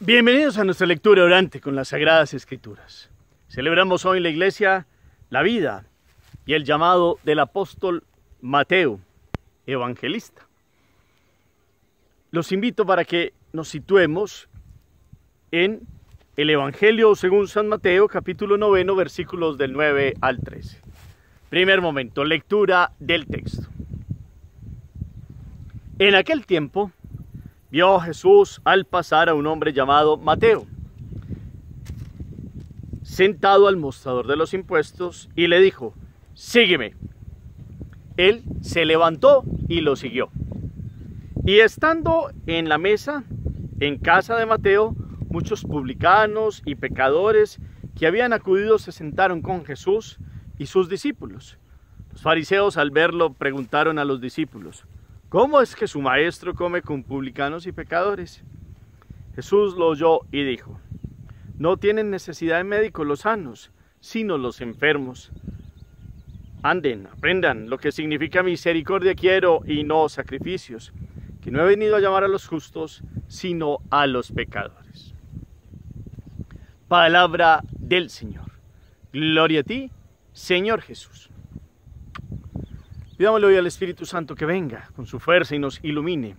Bienvenidos a nuestra lectura orante con las Sagradas Escrituras. Celebramos hoy en la iglesia la vida y el llamado del apóstol Mateo, evangelista. Los invito para que nos situemos en el Evangelio según San Mateo, capítulo noveno, versículos del 9 al 13. Primer momento, lectura del texto. En aquel tiempo, vio Jesús al pasar a un hombre llamado Mateo, sentado al mostrador de los impuestos, y le dijo, sígueme. Él se levantó y lo siguió. Y estando en la mesa, en casa de Mateo, muchos publicanos y pecadores que habían acudido se sentaron con Jesús y sus discípulos. Los fariseos al verlo preguntaron a los discípulos, ¿Cómo es que su maestro come con publicanos y pecadores? Jesús lo oyó y dijo, No tienen necesidad de médicos los sanos, sino los enfermos. Anden, aprendan lo que significa misericordia quiero y no sacrificios, que no he venido a llamar a los justos, sino a los pecadores. Palabra del Señor. Gloria a ti, Señor Jesús. Pidámosle hoy al Espíritu Santo que venga con su fuerza y nos ilumine,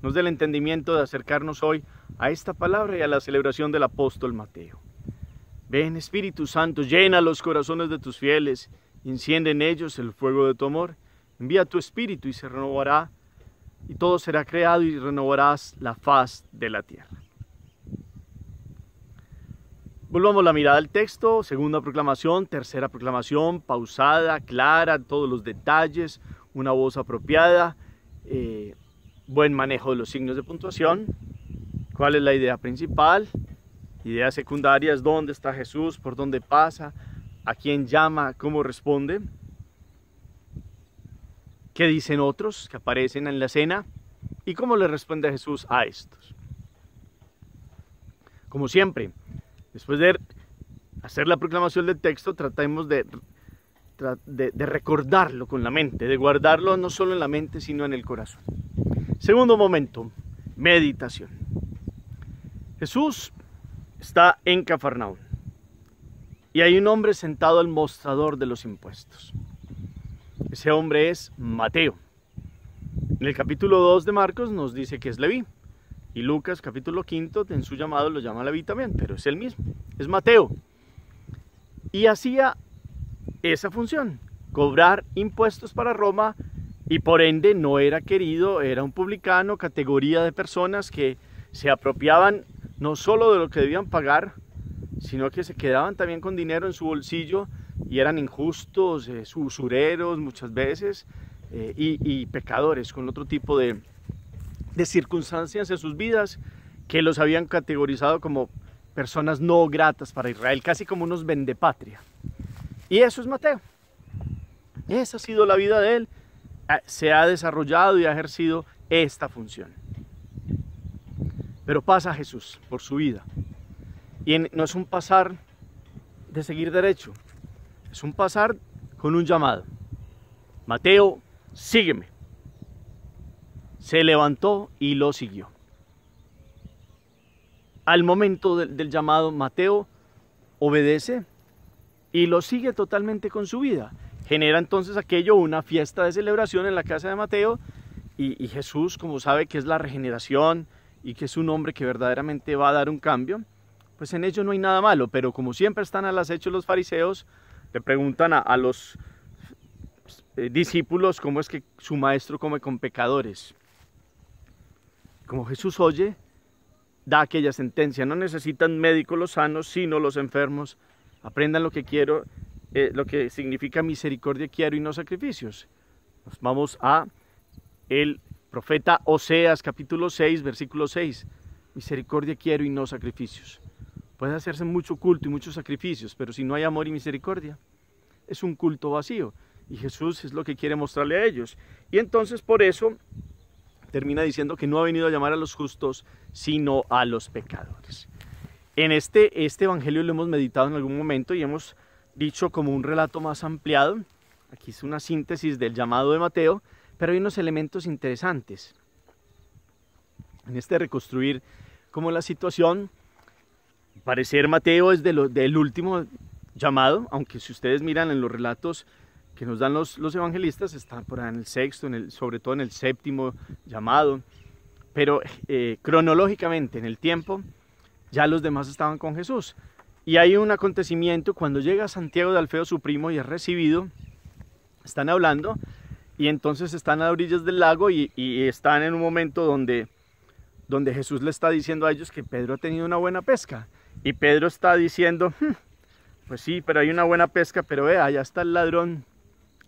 nos dé el entendimiento de acercarnos hoy a esta palabra y a la celebración del apóstol Mateo. Ven Espíritu Santo, llena los corazones de tus fieles, enciende en ellos el fuego de tu amor, envía tu Espíritu y se renovará, y todo será creado y renovarás la faz de la tierra. Volvamos la mirada al texto, segunda proclamación, tercera proclamación, pausada, clara, todos los detalles, una voz apropiada, eh, buen manejo de los signos de puntuación. ¿Cuál es la idea principal? Ideas secundarias, dónde está Jesús, por dónde pasa, a quién llama, cómo responde. ¿Qué dicen otros que aparecen en la cena? ¿Y cómo le responde Jesús a estos? Como siempre, Después de hacer la proclamación del texto, tratemos de, recordarlo con la mente, de guardarlo no solo en la mente, sino en el corazón. Segundo momento, meditación. Jesús está en Cafarnaúm y hay un hombre sentado al mostrador de los impuestos. Ese hombre es Mateo. En el capítulo 2 de Marcos nos dice que es Leví. Y Lucas capítulo quinto en su llamado lo llama vida también, pero es el mismo, es Mateo. Y hacía esa función, cobrar impuestos para Roma y por ende no era querido, era un publicano, categoría de personas que se apropiaban no solo de lo que debían pagar, sino que se quedaban también con dinero en su bolsillo y eran injustos, eh, usureros muchas veces eh, y pecadores con otro tipo de, de circunstancias en sus vidas que los habían categorizado como personas no gratas para Israel, casi como unos vendepatria. Y eso es Mateo. Esa ha sido la vida de él. Ah, se ha desarrollado y ha ejercido esta función. Pero pasa Jesús por su vida. Y no es un pasar de seguir derecho, es un pasar con un llamado. Mateo, sígueme se levantó y lo siguió. Al momento del, llamado, Mateo obedece y lo sigue totalmente con su vida. Genera entonces aquello una fiesta de celebración en la casa de Mateo y, Jesús, como sabe que es la regeneración y que es un hombre que verdaderamente va a dar un cambio, pues en ello no hay nada malo, pero como siempre están al acecho los fariseos, le preguntan a, los eh, discípulos cómo es que su maestro come con pecadores. Como Jesús oye, da aquella sentencia. No necesitan médicos los sanos, sino los enfermos. Aprendan lo que quiero, eh, lo que significa misericordia quiero y no sacrificios. Nos vamos a el profeta Oseas capítulo 6, versículo 6. Misericordia quiero y no sacrificios. Puede hacerse mucho culto y muchos sacrificios, pero si no hay amor y misericordia, es un culto vacío. Y Jesús es lo que quiere mostrarle a ellos. Y entonces por eso termina diciendo que no ha venido a llamar a los justos, sino a los pecadores. En este, este Evangelio lo hemos meditado en algún momento y hemos dicho como un relato más ampliado. Aquí es una síntesis del llamado de Mateo, pero hay unos elementos interesantes. En este reconstruir como la situación, parecer Mateo es lo, del último llamado, aunque si ustedes miran en los relatos que nos dan los, los evangelistas están por ahí en el sexto, sobre todo en el séptimo llamado, pero eh, cronológicamente en el tiempo ya los demás estaban con Jesús. Y hay un acontecimiento cuando llega Santiago de Alfeo, su primo, y es recibido, están hablando y entonces están a orillas del lago y, están en un momento donde, donde Jesús le está diciendo a ellos que Pedro ha tenido una buena pesca. Y Pedro está diciendo, hmm, pues sí, pero hay una buena pesca, pero vea, allá está el ladrón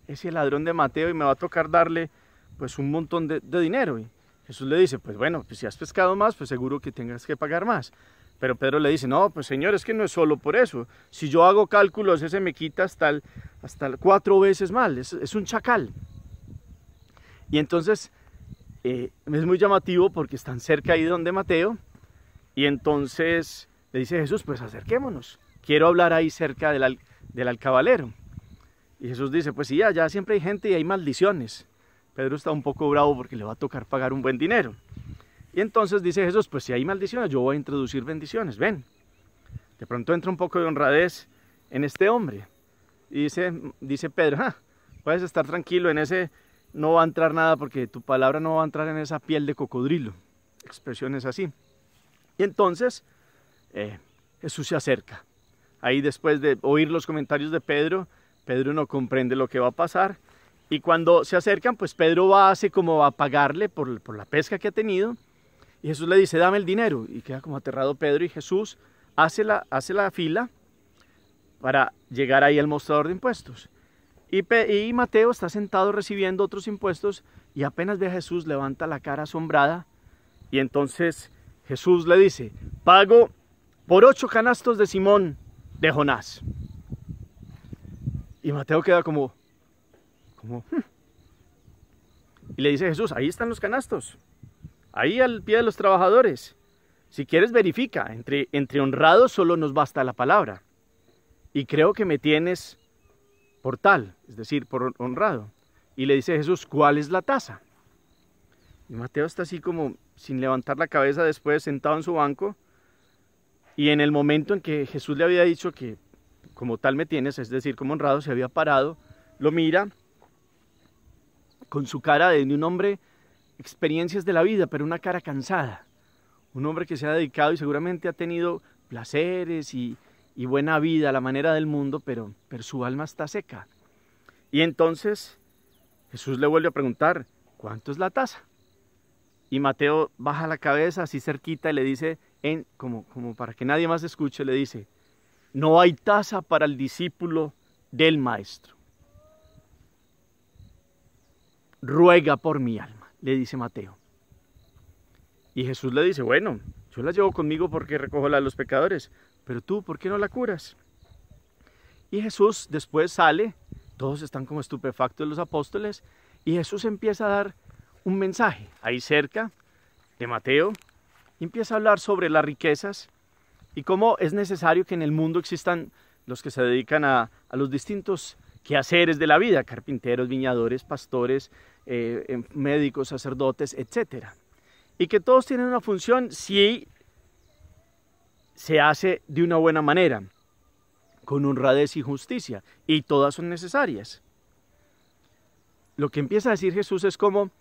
ese el ladrón de Mateo y me va a tocar darle pues un montón de, dinero. Y Jesús le dice, pues bueno, pues si has pescado más, pues seguro que tengas que pagar más. Pero Pedro le dice, no, pues señor, es que no es solo por eso. Si yo hago cálculos, ese me quita hasta, hasta cuatro veces más, es, un chacal. Y entonces eh, es muy llamativo porque están cerca ahí donde Mateo. Y entonces le dice Jesús, pues acerquémonos. Quiero hablar ahí cerca del, del alcabalero. Y Jesús dice, pues sí, ya siempre hay gente y hay maldiciones. Pedro está un poco bravo porque le va a tocar pagar un buen dinero. Y entonces dice Jesús, pues si hay maldiciones, yo voy a introducir bendiciones, ven. De pronto entra un poco de honradez en este hombre. Y dice, dice Pedro, ah, puedes estar tranquilo, en ese no va a entrar nada porque tu palabra no va a entrar en esa piel de cocodrilo. Expresiones así. Y entonces eh, Jesús se acerca. Ahí después de oír los comentarios de Pedro, Pedro no comprende lo que va a pasar. Y cuando se acercan, pues Pedro va, hace como a pagarle por, la pesca que ha tenido. Y Jesús le dice, dame el dinero. Y queda como aterrado Pedro y Jesús hace la, hace la fila para llegar ahí al mostrador de impuestos. Y, y, Mateo está sentado recibiendo otros impuestos y apenas ve a Jesús levanta la cara asombrada y entonces Jesús le dice, pago por ocho canastos de Simón de Jonás. Y Mateo queda como, como, hmm". y le dice Jesús, ahí están los canastos, ahí al pie de los trabajadores. Si quieres, verifica, entre, entre honrados solo nos basta la palabra. Y creo que me tienes por tal, es decir, por honrado. Y le dice Jesús, ¿cuál es la tasa? Y Mateo está así como sin levantar la cabeza después, sentado en su banco. Y en el momento en que Jesús le había dicho que como tal me tienes, es decir, como honrado, se había parado, lo mira con su cara de un hombre, experiencias de la vida, pero una cara cansada. Un hombre que se ha dedicado y seguramente ha tenido placeres y, buena vida a la manera del mundo, pero, pero su alma está seca. Y entonces Jesús le vuelve a preguntar, ¿cuánto es la tasa? Y Mateo baja la cabeza así cerquita y le dice, en, como para que nadie más escuche, le dice, no hay taza para el discípulo del Maestro. Ruega por mi alma, le dice Mateo. Y Jesús le dice, bueno, yo la llevo conmigo porque recojo la de los pecadores, pero tú, ¿por qué no la curas? Y Jesús después sale, todos están como estupefactos los apóstoles, y Jesús empieza a dar un mensaje ahí cerca de Mateo, y empieza a hablar sobre las riquezas y cómo es necesario que en el mundo existan los que se dedican a, los distintos quehaceres de la vida, carpinteros, viñadores, pastores, eh, em, médicos, sacerdotes, etc. Y que todos tienen una función si se hace de una buena manera, con honradez y justicia, y todas son necesarias. Lo que empieza a decir Jesús es cómo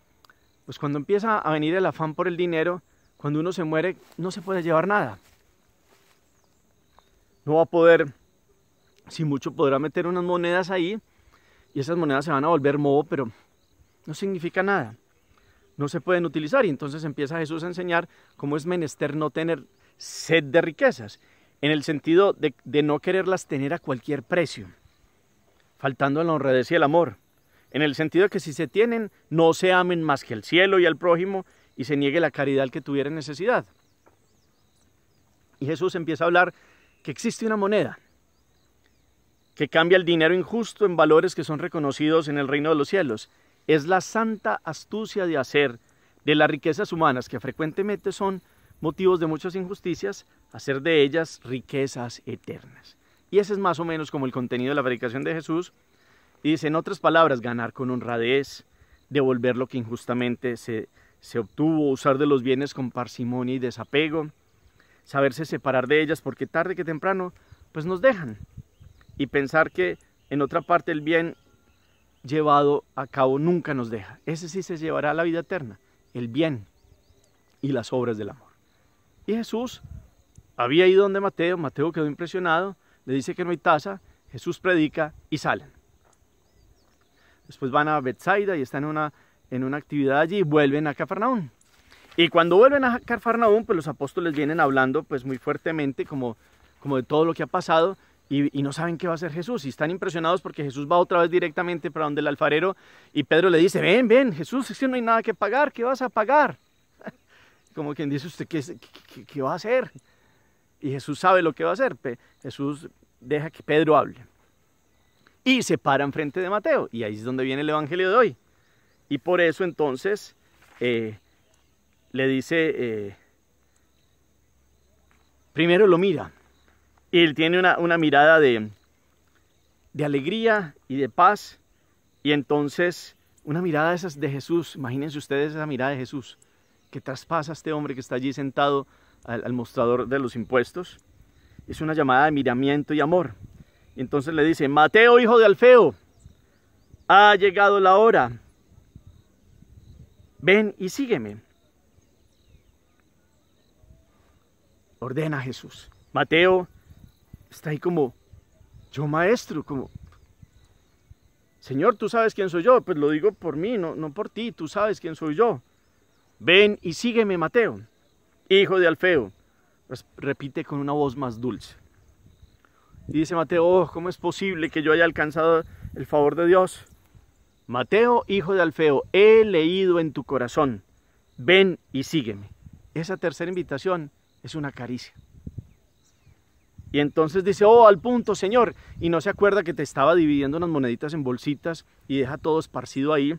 pues cuando empieza a venir el afán por el dinero, cuando uno se muere no se puede llevar nada no va a poder, si mucho podrá meter unas monedas ahí y esas monedas se van a volver moho, pero no significa nada. No se pueden utilizar y entonces empieza Jesús a enseñar cómo es menester no tener sed de riquezas, en el sentido de, no quererlas tener a cualquier precio, faltando a la honradez y el amor, en el sentido de que si se tienen, no se amen más que el cielo y al prójimo y se niegue la caridad al que tuviera necesidad. Y Jesús empieza a hablar que existe una moneda que cambia el dinero injusto en valores que son reconocidos en el reino de los cielos. Es la santa astucia de hacer de las riquezas humanas, que frecuentemente son motivos de muchas injusticias, hacer de ellas riquezas eternas. Y ese es más o menos como el contenido de la predicación de Jesús. Y dice, en otras palabras, ganar con honradez, devolver lo que injustamente se, se obtuvo, usar de los bienes con parsimonia y desapego, saberse separar de ellas porque tarde que temprano pues nos dejan. Y pensar que en otra parte el bien llevado a cabo nunca nos deja. Ese sí se llevará a la vida eterna, el bien y las obras del amor. Y Jesús había ido donde Mateo, Mateo quedó impresionado, le dice que no hay taza, Jesús predica y salen. Después van a Bethsaida y están en una, en una actividad allí y vuelven a Cafarnaún. Y cuando vuelven a Cafarnaúm, pues los apóstoles vienen hablando pues muy fuertemente como, como de todo lo que ha pasado y, no saben qué va a hacer Jesús. Y están impresionados porque Jesús va otra vez directamente para donde el alfarero y Pedro le dice, ven, ven, Jesús, es que no hay nada que pagar, ¿qué vas a pagar? Como quien dice, ¿usted qué, qué, va a hacer? Y Jesús sabe lo que va a hacer. Jesús deja que Pedro hable. Y se para frente de Mateo. Y ahí es donde viene el Evangelio de hoy. Y por eso entonces... Eh, le dice, eh, primero lo mira, y él tiene una, mirada de, alegría y de paz, y entonces una mirada de esas de Jesús, imagínense ustedes esa mirada de Jesús, que traspasa a este hombre que está allí sentado al, al mostrador de los impuestos, es una llamada de miramiento y amor. Y entonces le dice, Mateo, hijo de Alfeo, ha llegado la hora. Ven y sígueme. ordena a Jesús. Mateo está ahí como, yo maestro, como, Señor, tú sabes quién soy yo, pues lo digo por mí, no, no por ti, tú sabes quién soy yo. Ven y sígueme, Mateo, hijo de Alfeo. Pues repite con una voz más dulce. dice Mateo, oh, ¿cómo es posible que yo haya alcanzado el favor de Dios? Mateo, hijo de Alfeo, he leído en tu corazón, ven y sígueme. Esa tercera invitación es una caricia. Y entonces dice, oh, al punto, Señor. Y no se acuerda que te estaba dividiendo unas moneditas en bolsitas y deja todo esparcido ahí.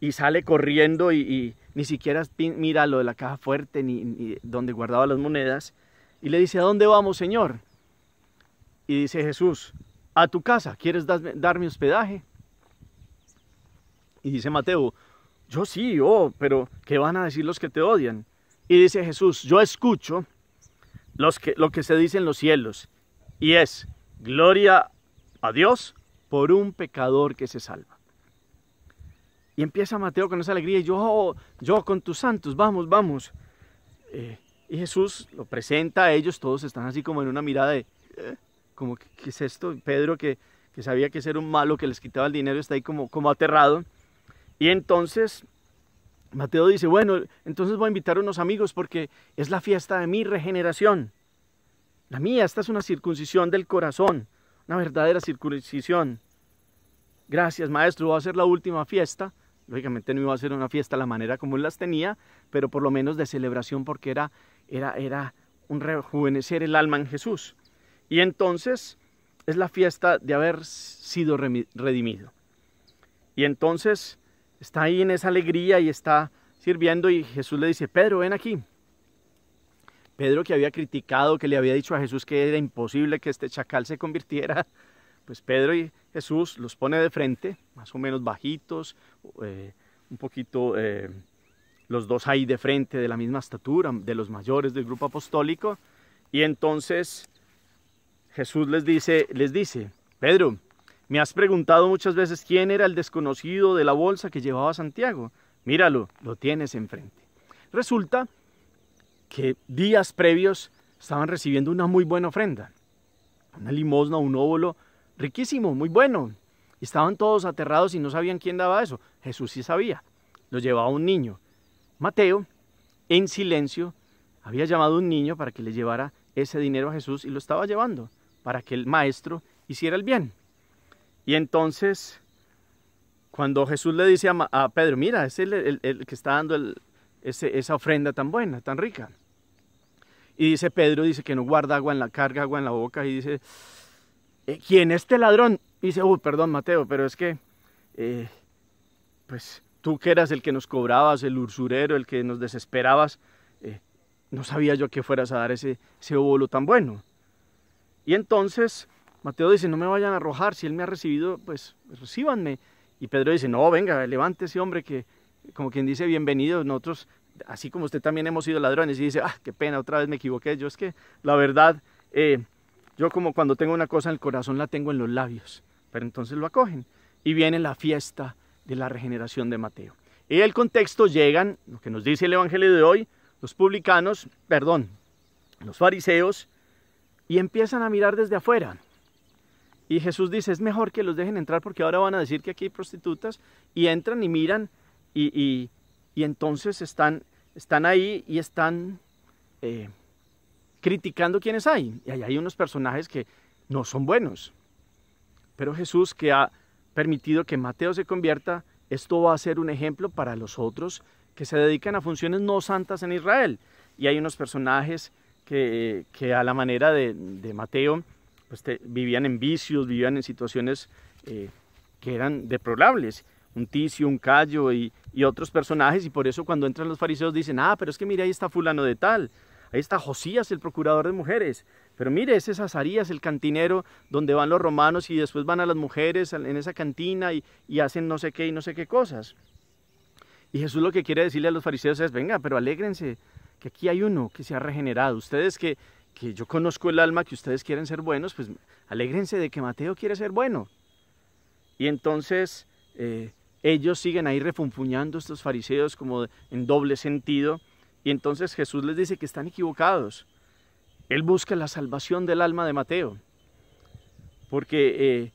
Y sale corriendo y, ni siquiera mira lo de la caja fuerte ni, ni donde guardaba las monedas. Y le dice, ¿a dónde vamos, Señor? Y dice Jesús, a tu casa, ¿quieres darme hospedaje? Y dice Mateo, yo sí, oh, pero ¿qué van a decir los que te odian? Y dice Jesús, yo escucho los que, lo que se dice en los cielos y es gloria a Dios por un pecador que se salva. Y empieza Mateo con esa alegría, yo, yo con tus santos, vamos, vamos. Eh, y Jesús lo presenta a ellos, todos están así como en una mirada de, eh, como, ¿qué es esto? Pedro que, sabía que era un malo, que les quitaba el dinero, está ahí como, como aterrado. Y entonces Mateo dice, bueno, entonces voy a invitar a unos amigos porque es la fiesta de mi regeneración. La mía, esta es una circuncisión del corazón, una verdadera circuncisión. Gracias, maestro, va a ser la última fiesta. Lógicamente no iba a ser una fiesta la manera como él las tenía, pero por lo menos de celebración porque era, era, era un rejuvenecer el alma en Jesús. Y entonces es la fiesta de haber sido redimido. Y entonces está ahí en esa alegría y está sirviendo y Jesús le dice, Pedro, ven aquí. Pedro que había criticado, que le había dicho a Jesús que era imposible que este chacal se convirtiera, pues Pedro y Jesús los pone de frente, más o menos bajitos, eh, un poquito eh, los dos ahí de frente, de la misma estatura, de los mayores del grupo apostólico, y entonces Jesús les dice, les dice, Pedro, me has preguntado muchas veces quién era el desconocido de la bolsa que llevaba Santiago. Míralo, lo tienes enfrente. Resulta que días previos estaban recibiendo una muy buena ofrenda, una limosna, un óvulo riquísimo, muy bueno. Estaban todos aterrados y no sabían quién daba eso. Jesús sí sabía. Lo llevaba un niño. Mateo, en silencio, había llamado a un niño para que le llevara ese dinero a Jesús y lo estaba llevando para que el maestro hiciera el bien. Y entonces, cuando Jesús le dice a, Pedro, mira, es el, que está dando esa ofrenda tan buena, tan rica. Y dice Pedro, dice que no guarda agua en la carga, agua en la boca, y dice, eh, ¿quién es este ladrón? Y dice, uy, perdón Mateo, pero es que, eh, pues tú que eras el que nos cobrabas, el usurero, el que nos desesperabas, eh, no sabía yo que fueras a dar ese, ese tan bueno. Y entonces Mateo dice, no me vayan a arrojar, si él me ha recibido, pues recíbanme. Y Pedro dice, no, venga, levante ese hombre que, como quien dice, bienvenido, nosotros, así como usted también hemos sido ladrones. Y dice, ah, qué pena, otra vez me equivoqué. Yo es que, la verdad, eh, yo como cuando tengo una cosa en el corazón, la tengo en los labios. Pero entonces lo acogen. Y viene la fiesta de la regeneración de Mateo. Y el contexto llegan, lo que nos dice el Evangelio de hoy, los publicanos, perdón, los fariseos, y empiezan a mirar desde afuera y Jesús dice, es mejor que los dejen entrar porque ahora van a decir que aquí hay prostitutas y entran y miran y, entonces están, están ahí y están eh, criticando quienes hay. Y ahí hay unos personajes que no son buenos. Pero Jesús que ha permitido que Mateo se convierta, esto va a ser un ejemplo para los otros que se dedican a funciones no santas en Israel. Y hay unos personajes que, a la manera de Mateo pues vivían en vicios, vivían en situaciones eh, que eran deplorables. Un Ticio, un callo y, otros personajes, y por eso cuando entran los fariseos dicen, ah, pero es que mire, ahí está fulano de tal, ahí está Josías, el procurador de mujeres, pero mire, ese es Azarías, el cantinero, donde van los romanos y después van a las mujeres en esa cantina y, y hacen no sé qué y no sé qué cosas. Y Jesús lo que quiere decirle a los fariseos es, venga, pero alégrense, que aquí hay uno que se ha regenerado. Ustedes que que yo conozco el alma, que ustedes quieren ser buenos, pues alégrense de que Mateo quiere ser bueno. Y entonces eh, ellos siguen ahí refunfuñando estos fariseos como en doble sentido. Y entonces Jesús les dice que están equivocados. Él busca la salvación del alma de Mateo. Porque eh,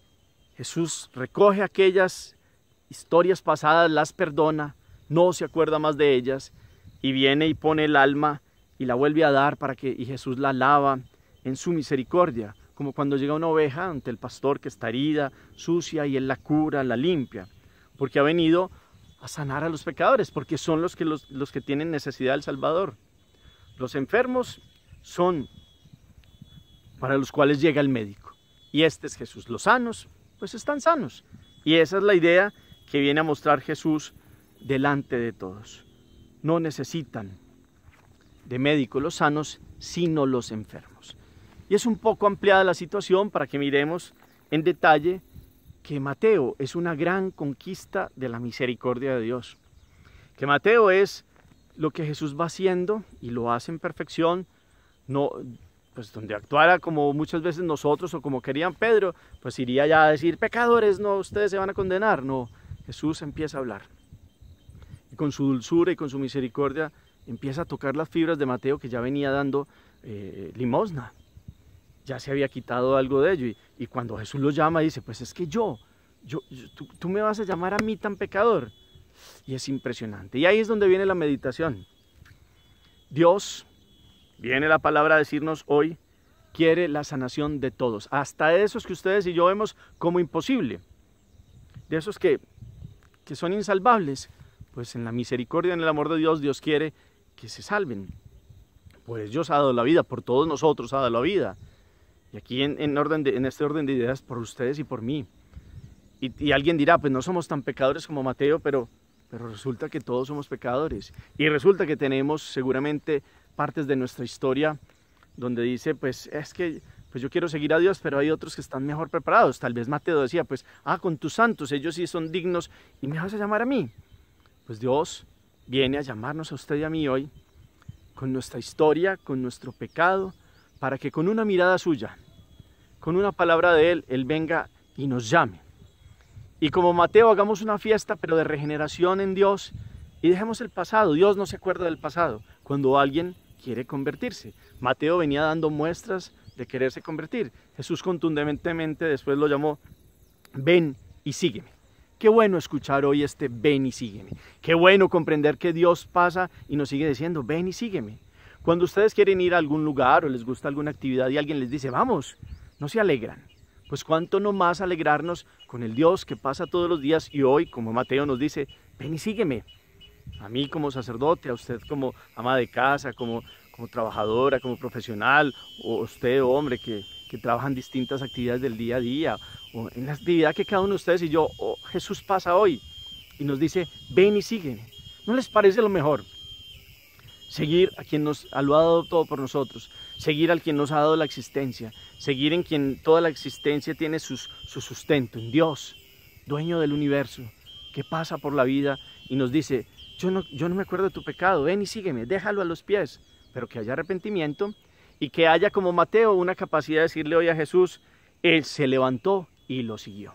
Jesús recoge aquellas historias pasadas, las perdona, no se acuerda más de ellas y viene y pone el alma y la vuelve a dar para que y Jesús la lava en su misericordia, como cuando llega una oveja ante el pastor que está herida, sucia y él la cura, la limpia, porque ha venido a sanar a los pecadores, porque son los que, los, los que tienen necesidad del Salvador. Los enfermos son para los cuales llega el médico. Y este es Jesús. Los sanos, pues están sanos. Y esa es la idea que viene a mostrar Jesús delante de todos. No necesitan de médicos los sanos, sino los enfermos. Y es un poco ampliada la situación para que miremos en detalle que Mateo es una gran conquista de la misericordia de Dios. Que Mateo es lo que Jesús va haciendo y lo hace en perfección, no pues donde actuara como muchas veces nosotros o como querían Pedro, pues iría ya a decir, pecadores, no, ustedes se van a condenar. No, Jesús empieza a hablar. Y con su dulzura y con su misericordia empieza a tocar las fibras de Mateo que ya venía dando eh, limosna. Ya se había quitado algo de ello. Y, cuando Jesús lo llama, dice, pues es que yo, yo, tú, me vas a llamar a mí tan pecador. Y es impresionante. Y ahí es donde viene la meditación. Dios, viene la palabra a decirnos hoy, quiere la sanación de todos. Hasta esos que ustedes y yo vemos como imposible. De esos que, que son insalvables. Pues en la misericordia, en el amor de Dios, Dios quiere que se salven. Pues Dios ha dado la vida, por todos nosotros ha dado la vida. Y aquí en, este orden de ideas, por ustedes y por mí. Y, alguien dirá, pues no somos tan pecadores como Mateo, pero, pero resulta que todos somos pecadores. Y resulta que tenemos seguramente partes de nuestra historia donde dice, pues es que pues yo quiero seguir a Dios, pero hay otros que están mejor preparados. Tal vez Mateo decía, pues, ah, con tus santos, ellos sí son dignos y me vas a llamar a mí. Pues Dios viene a llamarnos a usted y a mí hoy con nuestra historia, con nuestro pecado, para que con una mirada suya, con una palabra de Él, Él venga y nos llame. Y como Mateo hagamos una fiesta, pero de regeneración en Dios, y dejemos el pasado. Dios no se acuerda del pasado cuando alguien quiere convertirse. Mateo venía dando muestras de quererse convertir. Jesús contundentemente después lo llamó, ven y sígueme. Qué bueno escuchar hoy este ven y sígueme. Qué bueno comprender que Dios pasa y nos sigue diciendo ven y sígueme. Cuando ustedes quieren ir a algún lugar o les gusta alguna actividad y alguien les dice vamos, no se alegran. Pues cuánto no más alegrarnos con el Dios que pasa todos los días y hoy, como Mateo nos dice, ven y sígueme. A mí como sacerdote, a usted como ama de casa, como, como trabajadora, como profesional, o usted hombre que, trabaja en distintas actividades del día a día, Oh, en la actividad que cada uno de ustedes y yo, oh, Jesús pasa hoy y nos dice, ven y sígueme. ¿No les parece lo mejor? Seguir a quien nos ha dado todo por nosotros, seguir al quien nos ha dado la existencia, seguir en quien toda la existencia tiene su sustento, en Dios, dueño del universo, que pasa por la vida y nos dice, yo no, yo no me acuerdo de tu pecado, ven y sígueme, déjalo a los pies, pero que haya arrepentimiento y que haya como Mateo una capacidad de decirle hoy a Jesús, Él se levantó y lo siguió.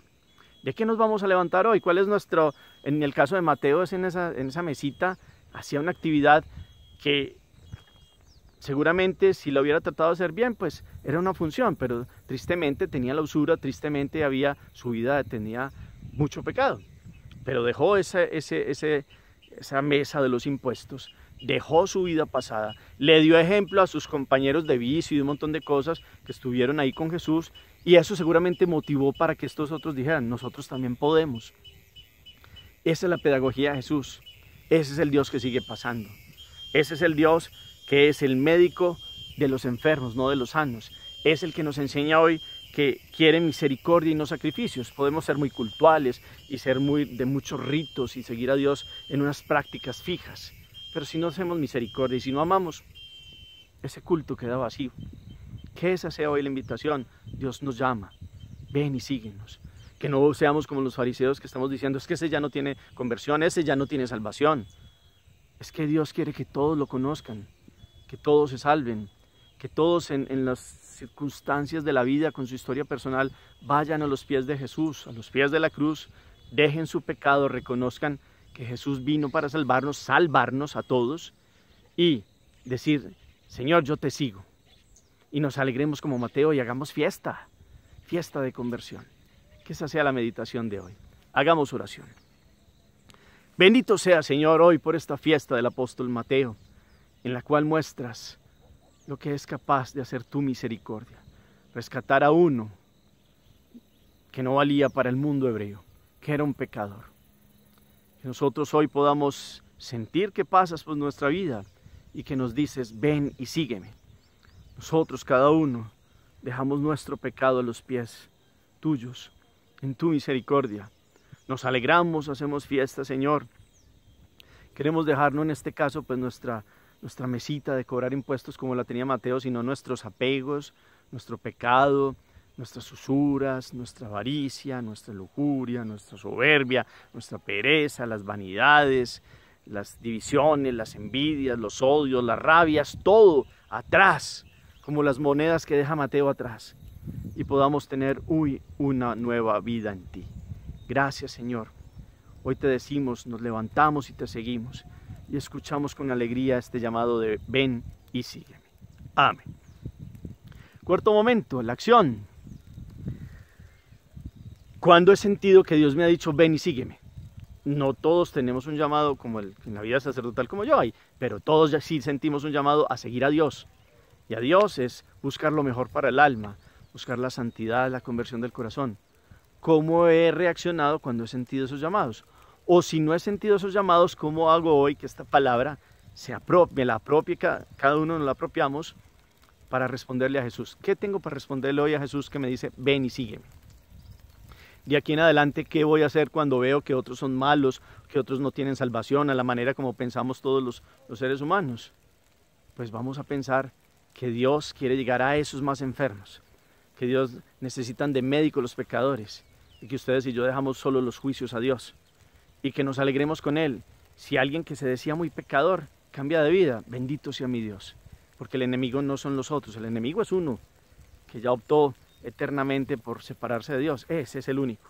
¿De qué nos vamos a levantar hoy? ¿Cuál es nuestro, en el caso de Mateo, es en esa, en esa mesita, hacía una actividad que seguramente si lo hubiera tratado de hacer bien, pues era una función, pero tristemente tenía la usura, tristemente había, su vida tenía mucho pecado, pero dejó ese ese, ese, esa mesa de los impuestos dejó su vida pasada, le dio ejemplo a sus compañeros de vicio y de un montón de cosas que estuvieron ahí con Jesús y eso seguramente motivó para que estos otros dijeran, nosotros también podemos. Esa es la pedagogía de Jesús, ese es el Dios que sigue pasando, ese es el Dios que es el médico de los enfermos, no de los sanos, es el que nos enseña hoy que quiere misericordia y no sacrificios. Podemos ser muy cultuales y ser muy de muchos ritos y seguir a Dios en unas prácticas fijas. Pero si no hacemos misericordia y si no amamos, ese culto queda vacío. Que esa sea hoy la invitación. Dios nos llama. Ven y síguenos. Que no seamos como los fariseos que estamos diciendo, es que ese ya no tiene conversión, ese ya no tiene salvación. Es que Dios quiere que todos lo conozcan, que todos se salven, que todos en, en las circunstancias de la vida, con su historia personal, vayan a los pies de Jesús, a los pies de la cruz, dejen su pecado, reconozcan que Jesús vino para salvarnos, salvarnos a todos y decir, Señor, yo te sigo. Y nos alegremos como Mateo y hagamos fiesta, fiesta de conversión. Que esa sea la meditación de hoy. Hagamos oración. Bendito sea, Señor, hoy por esta fiesta del apóstol Mateo, en la cual muestras lo que es capaz de hacer tu misericordia, rescatar a uno que no valía para el mundo hebreo, que era un pecador que nosotros hoy podamos sentir que pasas por nuestra vida y que nos dices, ven y sígueme. Nosotros, cada uno, dejamos nuestro pecado a los pies tuyos, en tu misericordia. Nos alegramos, hacemos fiesta, Señor. Queremos dejarnos en este caso, pues nuestra, nuestra mesita de cobrar impuestos como la tenía Mateo, sino nuestros apegos, nuestro pecado, nuestras usuras, nuestra avaricia, nuestra lujuria, nuestra soberbia, nuestra pereza, las vanidades, las divisiones, las envidias, los odios, las rabias, todo atrás, como las monedas que deja Mateo atrás, y podamos tener hoy una nueva vida en ti. Gracias Señor. Hoy te decimos, nos levantamos y te seguimos, y escuchamos con alegría este llamado de ven y sígueme. Amén. Cuarto momento, la acción. ¿Cuándo he sentido que Dios me ha dicho, ven y sígueme? No todos tenemos un llamado como el, en la vida sacerdotal como yo hay, pero todos sí sentimos un llamado a seguir a Dios. Y a Dios es buscar lo mejor para el alma, buscar la santidad, la conversión del corazón. ¿Cómo he reaccionado cuando he sentido esos llamados? O si no he sentido esos llamados, ¿cómo hago hoy que esta palabra se me la apropie, cada uno nos la apropiamos para responderle a Jesús? ¿Qué tengo para responderle hoy a Jesús que me dice, ven y sígueme? Y aquí en adelante qué voy a hacer cuando veo que otros son malos, que otros no tienen salvación, a la manera como pensamos todos los, seres humanos. Pues vamos a pensar que Dios quiere llegar a esos más enfermos, que Dios necesitan de médico los pecadores, y que ustedes y yo dejamos solo los juicios a Dios, y que nos alegremos con Él. Si alguien que se decía muy pecador cambia de vida, bendito sea mi Dios, porque el enemigo no son los otros, el enemigo es uno, que ya optó eternamente por separarse de Dios. Ese es el único.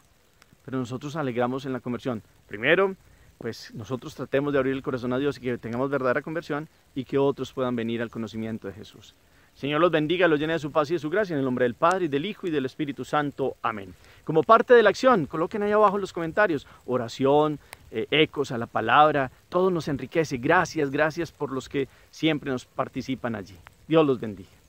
Pero nosotros alegramos en la conversión. Primero, pues nosotros tratemos de abrir el corazón a Dios y que tengamos verdadera conversión y que otros puedan venir al conocimiento de Jesús. Señor los bendiga, los llene de su paz y de su gracia en el nombre del Padre, y del Hijo y del Espíritu Santo. Amén. Como parte de la acción, coloquen ahí abajo en los comentarios oración, eh, ecos a la palabra, todo nos enriquece. Gracias, gracias por los que siempre nos participan allí. Dios los bendiga.